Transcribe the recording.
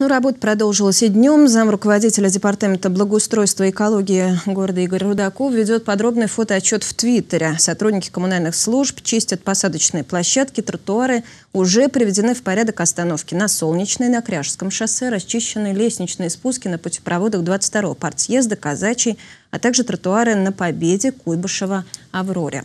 Ну, работа продолжилась и днем. Зам руководителя Департамента благоустройства и экологии города Игорь Рудаков ведет подробный фотоотчет в Твиттере. Сотрудники коммунальных служб чистят посадочные площадки, тротуары. Уже приведены в порядок остановки на Солнечной, на Кряжском шоссе, расчищены лестничные спуски на путепроводах 22-го партсъезда, Казачий, а также тротуары на Победе, Куйбышева, Авроре.